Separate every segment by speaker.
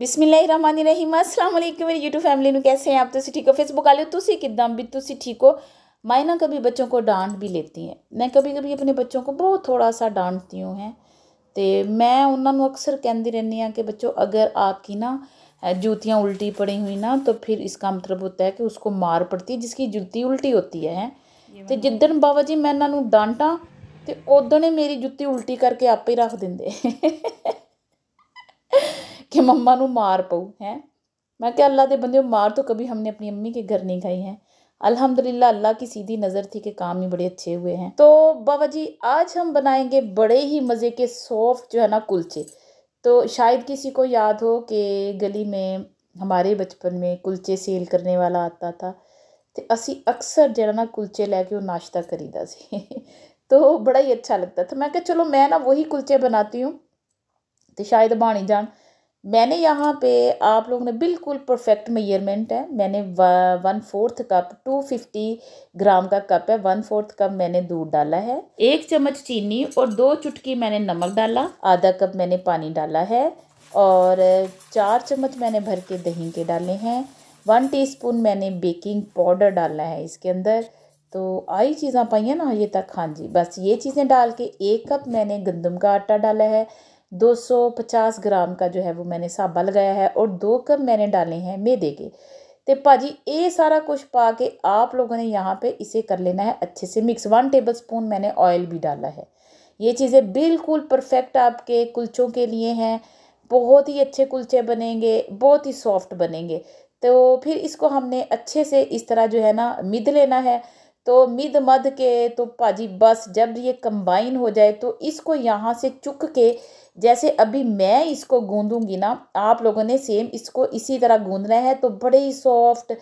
Speaker 1: ਬਿਸਮਿਲ੍ਲਾਹਿਰ ਰਹਿਮਾਨਿਰ ਰਹੀਮ ਅਸਲਾਮ मेरी YouTube family ਨੂੰ कैसे हैं आप ਤੁਸੀਂ ठीक हो फेसबुक वाले ਤੁਸੀਂ ਕਿਦਾਂ ਵੀ ਤੁਸੀਂ ठीक हो मैं ना कभी बच्चों को डांट भी लेती हैं मैं कभी कभी अपने बच्चों को बहुत थोड़ा सा डांटती हूँ हैं तो मैं उन्होंने अक्सर कहती ਕਹਿੰਦੀ ਰਹਿੰਦੀ कि बच्चों अगर आपकी ना ਨਾ जूतियाँ उल्टी पड़ी हुई ना तो फिर इसका मतलब होता है कि उसको मार पड़ती है जिसकी जुत्ती उल्टी होती है ਤੇ ਜਿੱਦਣ ਬਾਬਾ ਜੀ ਮੈਂ ਇਹਨਾਂ ਨੂੰ ਡਾਂਟਾਂ ਤੇ ਉਦੋਂ ਨੇ ਮੇਰੀ ਜੁੱਤੀ ਉਲਟੀ ਕਰਕੇ ਆਪੇ ਹੀ ਰੱਖ ਦਿੰਦੇ कि मम्मा नू मार ਪਊ ਹੈ मैं क्या अल्लाह के बंदे मार तो कभी हमने अपनी अम्मी के घर नहीं खाई है अल्हम्दुलिल्लाह अल्लाह की सीधी नज़र थी कि काम ही बड़े अच्छे हुए हैं तो बाबा जी आज हम बनाएंगे बड़े ही मज़े के सॉफ्ट जो है ना कुलचे तो शायद किसी को याद हो कि गली में हमारे बचपन में कुलचे सेल करने वाला आता था तो असी अक्सर जरा ना कुलचे लैके नाश्ता करीदा सी तो बड़ा ही अच्छा लगता था मैं क्या चलो मैं ना वही कुलचे बनाती हूँ तो शायद बाणी जान मैंने यहाँ पे आप लोगों ने बिल्कुल परफेक्ट मेयरमेंट है मैंने one fourth cup two fifty gram का कप है वन फोर्थ कप मैंने दूध डाला है एक चम्मच चीनी और दो चुटकी मैंने नमक डाला आधा कप मैंने पानी डाला है और चार चम्मच मैंने भर के दही के डाले हैं वन टीस्पून मैंने बेकिंग पाउडर डाला है इसके अंदर तो आई चीज़ें पाइया ना ये तक हाँ जी बस ये चीज़ें डाल के एक कप मैंने गंदम का आटा डाला है 250 ग्राम का जो है वो मैंने साबा लगाया है और दो कप मैंने डाले हैं मैदे के तो भाजी ये सारा कुछ पा के आप लोगों ने यहाँ पे इसे कर लेना है अच्छे से मिक्स वन टेबल स्पून मैंने ऑयल भी डाला है ये चीज़ें बिल्कुल परफेक्ट आपके कुल्चों के लिए हैं बहुत ही अच्छे कुल्चे बनेंगे बहुत ही सॉफ्ट बनेंगे तो फिर इसको हमने अच्छे से इस तरह जो है ना मिध लेना है तो मिद मद के तो भाजी बस जब ये कंबाइन हो जाए तो इसको यहाँ से चुक के जैसे अभी मैं इसको गूंदूंगी ना आप लोगों ने सेम इसको इसी तरह गूंदना है तो बड़े ही सॉफ्ट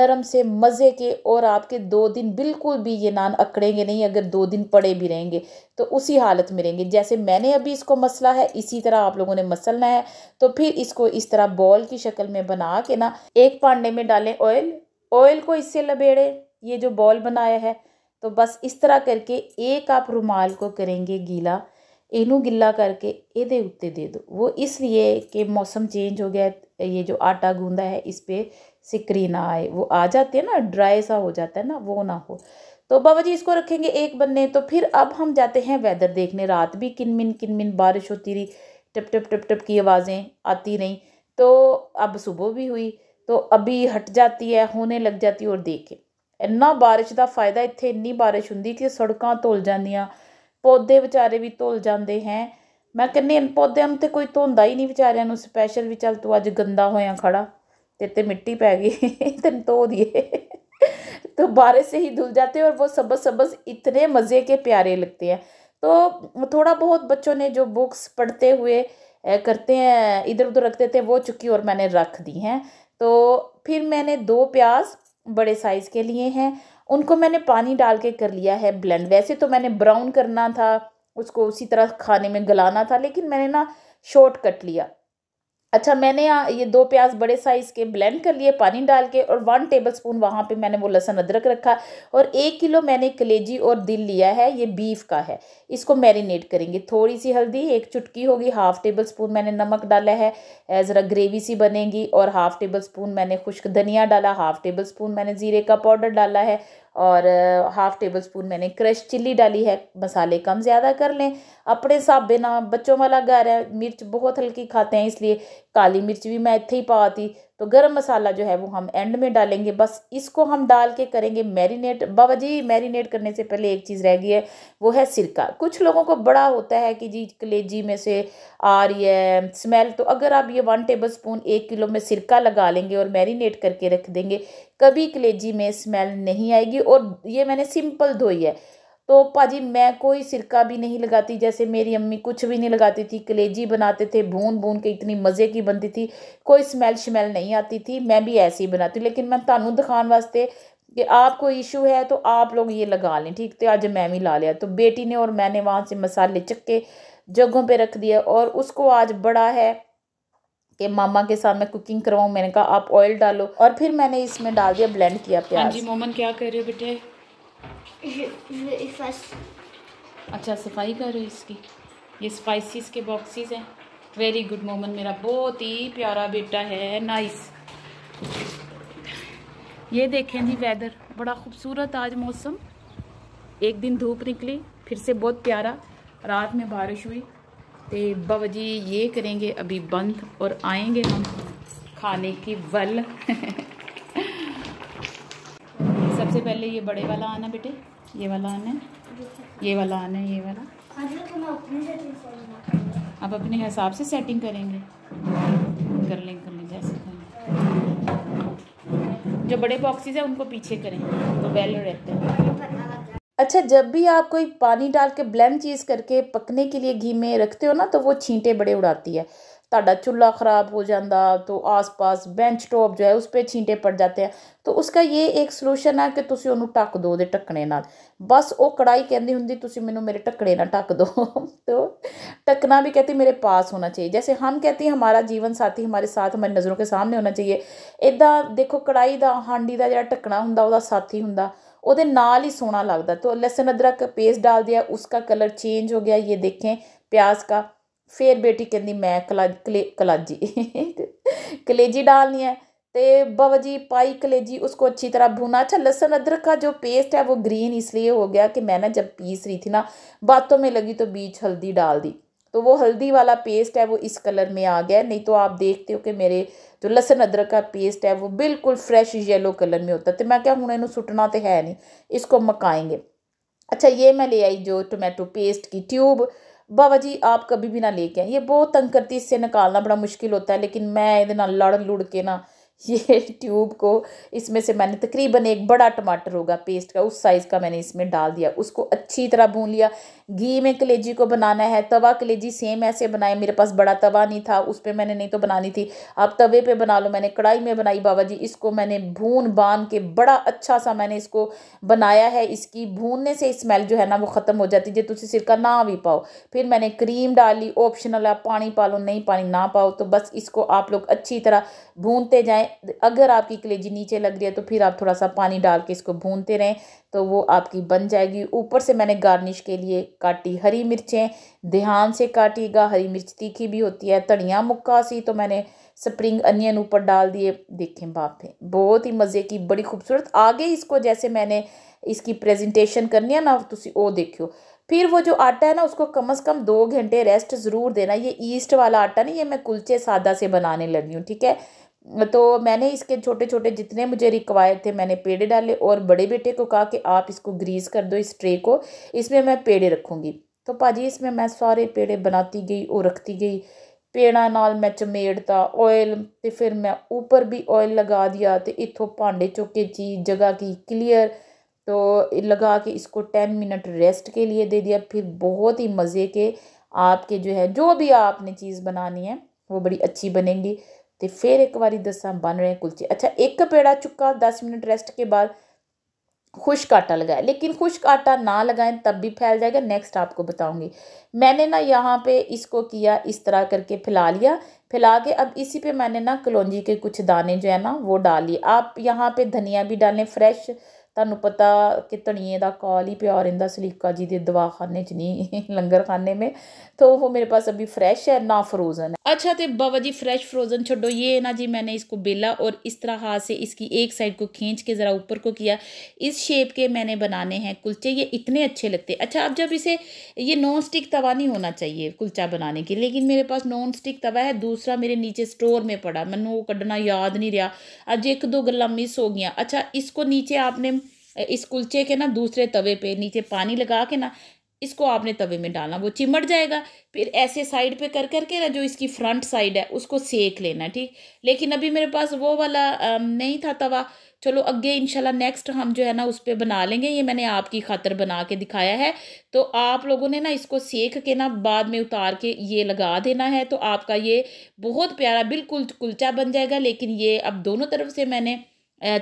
Speaker 1: नरम से मज़े के और आपके दो दिन बिल्कुल भी ये नान अकड़ेंगे नहीं अगर दो दिन पड़े भी रहेंगे तो उसी हालत में रहेंगे जैसे मैंने अभी इसको मसला है इसी तरह आप लोगों ने मसलना है तो फिर इसको इस तरह बॉल की शक्ल में बना के ना एक पांडे में डालें ऑयल ऑयल को इससे लबेड़े ये जो बॉल बनाया है तो बस इस तरह करके एक आप रुमाल को करेंगे गीला इनू गिला करके ये उत्ते दे दो वो इसलिए कि मौसम चेंज हो गया ये जो आटा गूंदा है इस पर सिकरी ना आए वो आ जाते हैं ना ड्राई सा हो जाता है ना वो ना हो तो बाबा जी इसको रखेंगे एक बनने तो फिर अब हम जाते हैं वेदर देखने रात भी किन मिन किन मिन बारिश होती रही टप टप टप टप की आवाज़ें आती रहीं तो अब सुबह भी हुई तो अभी हट जाती है होने लग जाती है और देखें ਇੰਨਾ ਬਾਰਿਸ਼ ਦਾ ਫਾਇਦਾ ਇੱਥੇ ਇੰਨੀ ਬਾਰਿਸ਼ ਹੁੰਦੀ ਕਿ ਸੜਕਾਂ ਧੁੱਲ ਜਾਂਦੀਆਂ ਪੌਦੇ ਵਿਚਾਰੇ ਵੀ ਧੁੱਲ ਜਾਂਦੇ ਹੈ ਮੈਂ ਕਹਿੰਦੀ ਪੌਦਿਆਂ ਨੂੰ ਤਾਂ ਕੋਈ ਧੋਂਦਾ ਹੀ ਨਹੀਂ ਵਿਚਾਰਿਆਂ ਨੂੰ ਸਪੈਸ਼ਲ ਵੀ ਚੱਲ ਤੂੰ ਅੱਜ ਗੰਦਾ ਹੋਇਆ ਖੜਾ ਤੇ ਤੇ ਮਿੱਟੀ ਪੈ ਗਈ ਤੈਨੂੰ ਧੋ ਦੀਏ तो बारिश से ही धुल जाते हैं और वो सबस सबस इतने मज़े के प्यारे लगते हैं तो थोड़ा बहुत बच्चों ने जो बुक्स पढ़ते हुए करते हैं इधर उधर रखते थे वो चुकी और मैंने रख दी हैं तो फिर मैंने दो प्याज बड़े साइज़ के लिए हैं उनको मैंने पानी डाल के कर लिया है ब्लेंड वैसे तो मैंने ब्राउन करना था उसको उसी तरह खाने में गलाना था लेकिन मैंने ना शॉर्ट कट लिया अच्छा मैंने यहाँ ये दो प्याज बड़े साइज़ के ब्लेंड कर लिए पानी डाल के और वन टेबल स्पून वहाँ पर मैंने वो लहसन अदरक रखा और एक किलो मैंने कलेजी और दिल लिया है ये बीफ का है इसको मैरिनेट करेंगे थोड़ी सी हल्दी एक चुटकी होगी हाफ़ टेबल स्पून मैंने नमक डाला है ज़रा ग्रेवी सी बनेगी और हाफ़ टेबल स्पून मैंने खुश्क धनिया डाला हाफ़ टेबल स्पून मैंने ज़ीरे का पाउडर डाला है और हाफ़ टेबल स्पून मैंने क्रश चिल्ली डाली है मसाले कम ज़्यादा कर लें अपने हिसाब ना बच्चों वाला घर है मिर्च बहुत हल्की खाते हैं इसलिए काली मिर्च भी मैं इतने ही पाती तो गरम मसाला जो है वो हम एंड में डालेंगे बस इसको हम डाल के करेंगे मैरिनेट बाबा जी मैरिनेट करने से पहले एक चीज़ रह गई है वो है सिरका कुछ लोगों को बड़ा होता है कि जी कलेजी में से आ रही है स्मेल तो अगर आप ये वन टेबल स्पून एक किलो में सिरका लगा लेंगे और मैरिनेट करके रख देंगे कभी कलेजी में स्मेल नहीं आएगी और ये मैंने सिंपल धोई है तो पाजी मैं कोई सिरका भी नहीं लगाती जैसे मेरी अम्मी कुछ भी नहीं लगाती थी कलेजी बनाते थे भून भून के इतनी मज़े की बनती थी कोई स्मेल शमेल नहीं आती थी मैं भी ऐसे ही बनाती लेकिन मैं थानू दिखाने वास्ते कि आपको इशू है तो आप लोग ये लगा लें ठीक तो आज मैं भी ला लिया तो बेटी ने और मैंने वहाँ से मसाले चक्के जगहों पर रख दिया और उसको आज बड़ा है कि मामा के साथ मैं कुकिंग करवाऊँ मैंने कहा आप ऑयल डालो और फिर मैंने इसमें डाल दिया ब्लेंड किया हाँ प्याज जी मोमन क्या कर रहे हो बेटे अच्छा सफाई कर रहे हो इसकी ये स्पाइसेस के बॉक्सेस हैं वेरी गुड मोमन मेरा बहुत ही प्यारा बेटा है नाइस ये देखें जी वेदर बड़ा खूबसूरत आज मौसम एक दिन धूप निकली फिर से बहुत प्यारा रात में बारिश हुई तो बाबा जी ये करेंगे अभी बंद और आएंगे हम खाने की वल पहले ये बड़े वाला आना बेटे ये वाला आना है ये वाला आना है ये वाला आप अपने हिसाब से सेटिंग करेंगे कर लें कर लें जैसे करें जो बड़े बॉक्सेस हैं उनको पीछे करें तो बेल रहते हैं अच्छा जब भी आप कोई पानी डाल के ब्लेंड चीज़ करके पकने के लिए घी में रखते हो ना तो वो छींटे बड़े उड़ाती है ਤੁਹਾਡਾ ਚੁੱਲਾ ਖਰਾਬ ਹੋ ਜਾਂਦਾ तो ਆਸ-ਪਾਸ ਬੈਂਚ ਟੌਪ ਜੋ ਹੈ ਉਸ ਤੇ छींटे ਪੜ ਜਾਂਦੇ ਆ तो ਉਸਕਾ ਇਹ ਇੱਕ ਸੋਲੂਸ਼ਨ ਆ ਕਿ ਤੁਸੀਂ ਉਹਨੂੰ ਟੱਕ ਦੋ ਦੇ ਟੱਕਣੇ ਨਾਲ ਬਸ ਉਹ ਕੜਾਈ ਕਹਿੰਦੀ ਹੁੰਦੀ ਤੁਸੀਂ ਮੈਨੂੰ ਮੇਰੇ ਟੱਕੜੇ ਨਾਲ ਟੱਕ ਦੋ ਤੋ ਟੱਕਣਾ ਵੀ ਕਹਤੀ ਮੇਰੇ ਪਾਸ ਹੋਣਾ ਚਾਹੀਏ ਜੈਸੇ ਹਮ ਕਹਤੀ ਹਮਾਰਾ ਜੀਵਨ ਸਾਥੀ ਹਮਾਰੇ ਸਾਥ ਹਮਾਰੀ ਨਜ਼ਰੋਂ ਕੇ ਸਾਹਮਣੇ ਹੋਣਾ ਚਾਹੀਏ ਇਦਾਂ ਦੇਖੋ ਕੜਾਈ ਦਾ ਹਾਂਡੀ ਦਾ ਜਿਹੜਾ ਟੱਕਣਾ ਹੁੰਦਾ ਉਹਦਾ ਸਾਥੀ ਹੁੰਦਾ ਉਹਦੇ ਨਾਲ ਹੀ ਸੋਹਣਾ ਲੱਗਦਾ ਤੋ ਲਸਣ ਅਦਰਕ ਪੇਸਟ ਡਾਲ ਦਿਆ ਉਸਕਾ ਕਲਰ ਚੇਂਜ ਹੋ ਗਿਆ ਇਹ ਦੇਖੇ ਪਿਆਜ਼ ਦਾ फिर बेटी कहती मैं कला कले कलाजी कलेजी डालनी है तो बाबा जी पाई कलेजी उसको अच्छी तरह भुना अच्छा लहसुन अदरक का जो पेस्ट है वो ग्रीन इसलिए हो गया कि मैं ना जब पीस रही थी ना बातों में लगी तो बीच हल्दी डाल दी तो वो हल्दी वाला पेस्ट है वो इस कलर में आ गया नहीं तो आप देखते हो कि मेरे जो लहसुन अदरक का पेस्ट है वो बिल्कुल फ्रेश येलो कलर में होता तो मैं क्या हूँ इन सुटना तो है नहीं इसको मकाएंगे अच्छा ये मैं ले आई जो टोमेटो पेस्ट की ट्यूब बाबा जी आप कभी भी ना लेके आए ये बहुत तंग करती इससे निकालना बड़ा मुश्किल होता है लेकिन मैं ये लड़ लुड़ के ना ये ट्यूब को इसमें से मैंने तकरीबन एक बड़ा टमाटर होगा पेस्ट का उस साइज़ का मैंने इसमें डाल दिया उसको अच्छी तरह भून लिया घी में कलेजी को बनाना है तवा कलेजी सेम ऐसे बनाए मेरे पास बड़ा तवा नहीं था उस पर मैंने नहीं तो बनानी थी आप तवे पे बना लो मैंने कढ़ाई में बनाई बाबा जी इसको मैंने भून बांध के बड़ा अच्छा सा मैंने इसको बनाया है इसकी भूनने से स्मेल जो है ना वो ख़त्म हो जाती जो तुम सिरका ना भी पाओ फिर मैंने क्रीम डाली ऑप्शनल आप पानी पा लो नहीं पानी ना पाओ तो बस इसको आप लोग अच्छी तरह भूनते जाएँ अगर आपकी कलेजी नीचे लग रही है तो फिर आप थोड़ा सा पानी डाल के इसको भूनते रहें तो वो आपकी बन जाएगी ऊपर से मैंने गार्निश के लिए काटी हरी मिर्चें ध्यान से काटिएगा हरी मिर्च तीखी भी होती है धनिया मुक्का सी तो मैंने स्प्रिंग अनियन ऊपर डाल दिए देखें बाप है बहुत ही मज़े की बड़ी खूबसूरत आगे इसको जैसे मैंने इसकी प्रेजेंटेशन करनी है ना तुम वो देखियो फिर वो जो आटा है ना उसको कम से कम दो घंटे रेस्ट ज़रूर देना ये ईस्ट वाला आटा नहीं ये मैं कुलचे सादा से बनाने लगी हूँ ठीक है तो मैंने इसके छोटे छोटे जितने मुझे रिक्वायर थे मैंने पेड़े डाले और बड़े बेटे को कहा कि आप इसको ग्रीस कर दो इस ट्रे को इसमें मैं पेड़े रखूँगी तो भाजी इसमें मैं सारे पेड़े बनाती गई और रखती गई पेड़ा नाल मैं चमेड़ता ऑयल तो फिर मैं ऊपर भी ऑयल लगा दिया तो इतों भांडे चौके ची जगह की क्लियर तो लगा के इसको टेन मिनट रेस्ट के लिए दे दिया फिर बहुत ही मज़े के आपके जो है जो भी आपने चीज़ बनानी है वो बड़ी अच्छी बनेंगी तो फिर एक बार दसा बन रहे कुल्चे अच्छा एक पेड़ा चुका दस मिनट रेस्ट के बाद खुश्क आटा लगाए लेकिन खुश्क आटा ना लगाएं तब भी फैल जाएगा नेक्स्ट आपको बताऊंगी मैंने ना यहाँ पे इसको किया इस तरह करके फैला लिया फैला के अब इसी पे मैंने ना कलौजी के कुछ दाने जो है ना वो डाल लिए आप यहाँ पे धनिया भी डालें फ्रेश ਤੁਹਾਨੂੰ पता कि धनिए का कॉल ही प्या रहता सलीका जी के दवाखाने च नहीं लंगर खाने में तो वो मेरे पास अभी फ्रैश है ना फ्रोज़न है अच्छा तो बाबा जी फ्रेश फ्रोज़न छोड़ो ये ना जी मैंने इसको बेला और इस तरह हाथ से इसकी एक साइड को खींच के ज़रा ऊपर को किया इस शेप के मैंने बनाने हैं कुल्चे ये इतने अच्छे लगते अच्छा अब जब इसे ये नॉन स्टिक तवा नहीं होना चाहिए कुल्चा बनाने के लेकिन मेरे पास नॉन स्टिक तवा है दूसरा मेरे नीचे स्टोर में पड़ा मैं वो कढ़ना याद नहीं रहा अज एक दो गल् मिस हो गई अच्छा इसको नीचे आपने इस कुलचे के ना दूसरे तवे पे नीचे पानी लगा के ना इसको आपने तवे में डालना वो चिमट जाएगा फिर ऐसे साइड पे कर करके ना जो इसकी फ्रंट साइड है उसको सेक लेना ठीक लेकिन अभी मेरे पास वो वाला नहीं था तवा चलो अगे इंशाल्लाह नेक्स्ट हम जो है ना उस पर बना लेंगे ये मैंने आपकी खातर बना के दिखाया है तो आप लोगों ने ना इसको सेक के ना बाद में उतार के ये लगा देना है तो आपका ये बहुत प्यारा बिल्कुल कुलचा बन जाएगा लेकिन ये अब दोनों तरफ से मैंने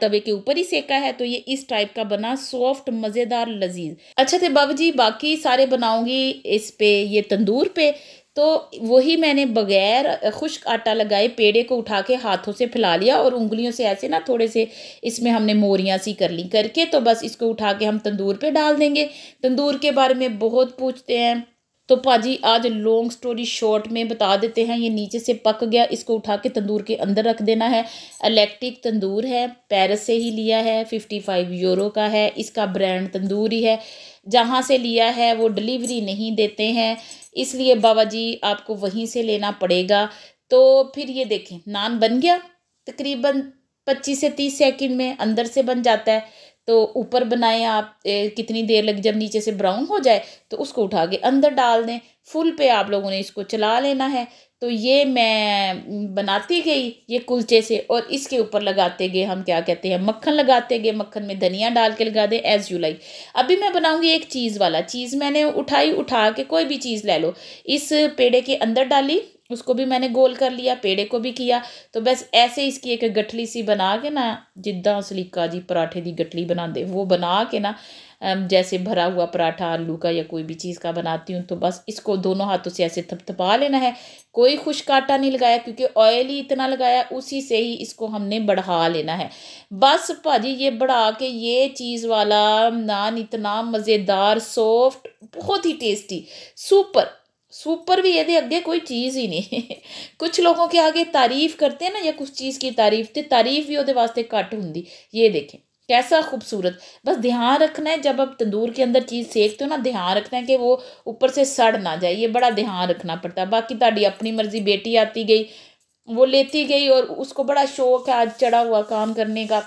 Speaker 1: तवे के ऊपर ही सेका है तो ये इस टाइप का बना सॉफ्ट मज़ेदार लजीज अच्छा थे बाबू जी बाकी सारे बनाऊंगी इस पे ये तंदूर पे तो वही मैंने बगैर खुश्क आटा लगाए पेड़े को उठा के हाथों से फैला लिया और उंगलियों से ऐसे ना थोड़े से इसमें हमने मोरियाँ सी कर ली करके तो बस इसको उठा के हम तंदूर पे डाल देंगे तंदूर के बारे में बहुत पूछते हैं तो भाजी आज लॉन्ग स्टोरी शॉर्ट में बता देते हैं ये नीचे से पक गया इसको उठा के तंदूर के अंदर रख देना है इलेक्ट्रिक तंदूर है पेरिस से ही लिया है फिफ्टी फाइव यूरो का है इसका ब्रांड तंदूर ही है जहाँ से लिया है वो डिलीवरी नहीं देते हैं इसलिए बाबा जी आपको वहीं से लेना पड़ेगा तो फिर ये देखें नान बन गया तकरीबन पच्चीस से तीस सेकेंड में अंदर से बन जाता है तो ऊपर बनाएं आप ए, कितनी देर लग जब नीचे से ब्राउन हो जाए तो उसको उठा के अंदर डाल दें फुल पे आप लोगों ने इसको चला लेना है तो ये मैं बनाती गई ये कुलचे से और इसके ऊपर लगाते गए हम क्या कहते हैं मक्खन लगाते गए मक्खन में धनिया डाल के लगा दें एज़ यू लाइक अभी मैं बनाऊंगी एक चीज़ वाला चीज़ मैंने उठाई उठा के कोई भी चीज़ ले लो इस पेड़े के अंदर डाली उसको भी मैंने गोल कर लिया पेड़े को भी किया तो बस ऐसे इसकी एक गठली सी बना के ना जिदा सलीका जी पराठे दी गठली बनाते वो बना के ना जैसे भरा हुआ पराठा आलू का या कोई भी चीज़ का बनाती हूँ तो बस इसको दोनों हाथों से ऐसे थपथपा लेना है कोई खुश्क आटा नहीं लगाया क्योंकि ऑयल ही इतना लगाया उसी से ही इसको हमने बढ़ा लेना है बस भाजी ये बढ़ा के ये चीज़ वाला नान इतना मज़ेदार सॉफ्ट बहुत ही टेस्टी सुपर सुपर भी ये अगे कोई चीज़ ही नहीं कुछ लोगों के आगे तारीफ करते हैं ना या कुछ चीज़ की तारीफ तो तारीफ भी वो वास्ते घट होंगी ये देखें कैसा खूबसूरत बस ध्यान रखना है जब आप तंदूर के अंदर चीज़ सेकते हो ना ध्यान रखना है कि वो ऊपर से सड़ ना जाए ये बड़ा ध्यान रखना पड़ता है बाकी ताड़ी अपनी मर्जी बेटी आती गई वो लेती गई और उसको बड़ा शौक है आज चढ़ा हुआ काम करने का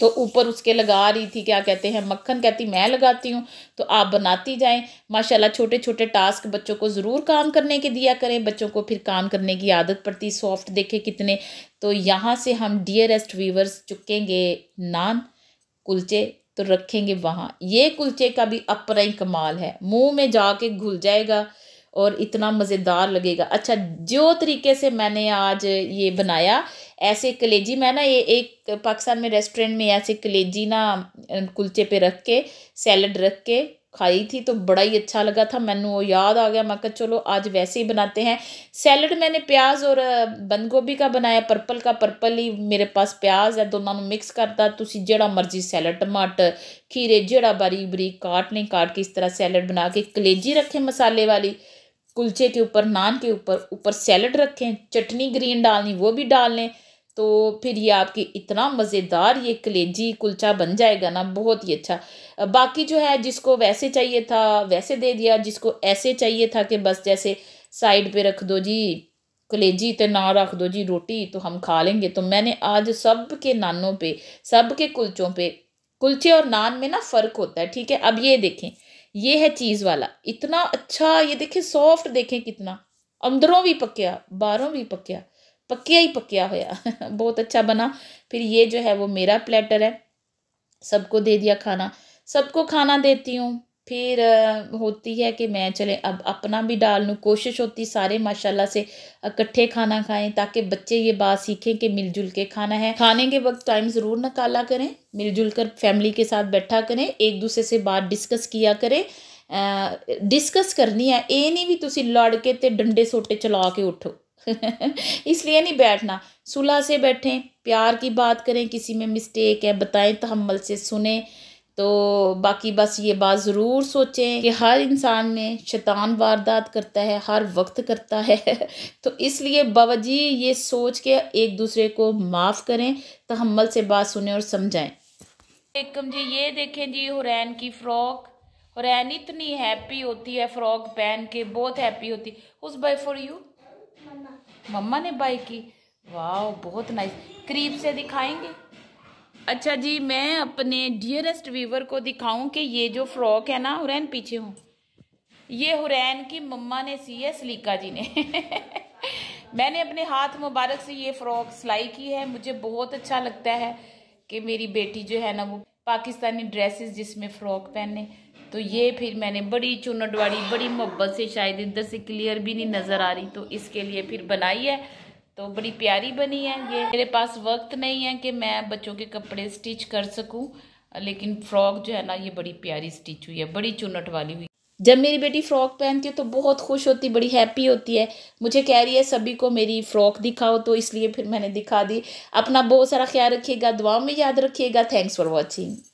Speaker 1: तो ऊपर उसके लगा रही थी क्या कहते हैं मक्खन कहती मैं लगाती हूँ तो आप बनाती जाएं माशाल्लाह छोटे छोटे टास्क बच्चों को ज़रूर काम करने के दिया करें बच्चों को फिर काम करने की आदत पड़ती सॉफ्ट देखे कितने तो यहाँ से हम डियरेस्ट व्यूवर्स चुकेंगे नान कुलचे तो रखेंगे वहाँ ये कुलचे का भी अपरा ही कमाल है मुँह में जाके घुल जाएगा और इतना मज़ेदार लगेगा अच्छा जो तरीके से मैंने आज ये बनाया ऐसे कलेजी मैं ना ये एक पाकिस्तान में रेस्टोरेंट में ऐसे कलेजी ना कुलचे पे रख के सैलड रख के खाई थी तो बड़ा ही अच्छा लगा था मैंने वो याद आ गया मैं कहा चलो आज वैसे ही बनाते हैं सैलड मैंने प्याज और बंद गोभी का बनाया पर्पल का पर्पल ही मेरे पास प्याज है दोनों मिक्स करता तुम जड़ा मर्जी सैलड टमाटर खीरे जड़ा बारीक बरीक काट काट के इस तरह सैलड बना के कलेजी रखें मसाले वाली कुलचे के ऊपर नान के ऊपर ऊपर सैलड रखें चटनी ग्रीन डालनी वो भी डाल लें तो फिर ये आपकी इतना मज़ेदार ये कलेजी कुलचा बन जाएगा ना बहुत ही अच्छा बाकी जो है जिसको वैसे चाहिए था वैसे दे दिया जिसको ऐसे चाहिए था कि बस जैसे साइड पे रख दो जी कलेजी तो ना रख दो जी रोटी तो हम खा लेंगे तो मैंने आज सब के नानों पे सब के कुलचों पे कुलचे और नान में ना फ़र्क होता है ठीक है अब ये देखें ये है चीज़ वाला इतना अच्छा ये देखें सॉफ्ट देखें कितना अंदरों भी पकया बाहरों भी पकया पक्या ही पक्या होया बहुत अच्छा बना फिर ये जो है वो मेरा प्लेटर है सबको दे दिया खाना सबको खाना देती हूँ फिर होती है कि मैं चले अब अपना भी डाल लूँ कोशिश होती सारे माशाल्लाह से इकट्ठे खाना खाएं ताकि बच्चे ये बात सीखें कि मिलजुल के खाना है खाने के वक्त टाइम ज़रूर निकाला करें मिलजुल कर फैमिली के साथ बैठा करें एक दूसरे से बात डिस्कस किया करें डिस्कस करनी है ये नहीं भी तुम लड़के तो डंडे सोटे चला के उठो इसलिए नहीं बैठना सुलह से बैठें प्यार की बात करें किसी में मिस्टेक है बताएं तहमल से सुने तो बाकी बस ये बात ज़रूर सोचें कि हर इंसान में शैतान वारदात करता है हर वक्त करता है तो इसलिए बाबा जी ये सोच के एक दूसरे को माफ़ करें तहमल से बात सुने और समझाएं एकम जी ये देखें जी हुरैन की फ़्रॉक हुरैन इतनी हैप्पी होती है फ़्रॉक पहन के बहुत हैप्पी होती उस बाई फॉर यू मम्मा ने बाई की वाह बहुत नाइस करीब से दिखाएंगे अच्छा जी मैं अपने डियरेस्ट वीवर को दिखाऊं कि ये जो फ्रॉक है ना हुरैन पीछे हूँ ये हुरैन की मम्मा ने सी है सलीका जी ने मैंने अपने हाथ मुबारक से ये फ्रॉक सिलाई की है मुझे बहुत अच्छा लगता है कि मेरी बेटी जो है ना वो पाकिस्तानी ड्रेसेस जिसमें फ़्रॉक पहने तो ये फिर मैंने बड़ी चुनट वाली बड़ी मोहब्बत से शायद इधर से क्लियर भी नहीं नज़र आ रही तो इसके लिए फिर बनाई है तो बड़ी प्यारी बनी है ये मेरे पास वक्त नहीं है कि मैं बच्चों के कपड़े स्टिच कर सकूँ लेकिन फ्रॉक जो है ना ये बड़ी प्यारी स्टिच हुई है बड़ी चुनट वाली हुई जब मेरी बेटी फ्रॉक पहनती है तो बहुत खुश होती बड़ी हैप्पी होती है मुझे कह रही है सभी को मेरी फ़्रॉक दिखाओ तो इसलिए फिर मैंने दिखा दी अपना बहुत सारा ख्याल रखिएगा दुआ में याद रखिएगा थैंक्स फॉर वॉचिंग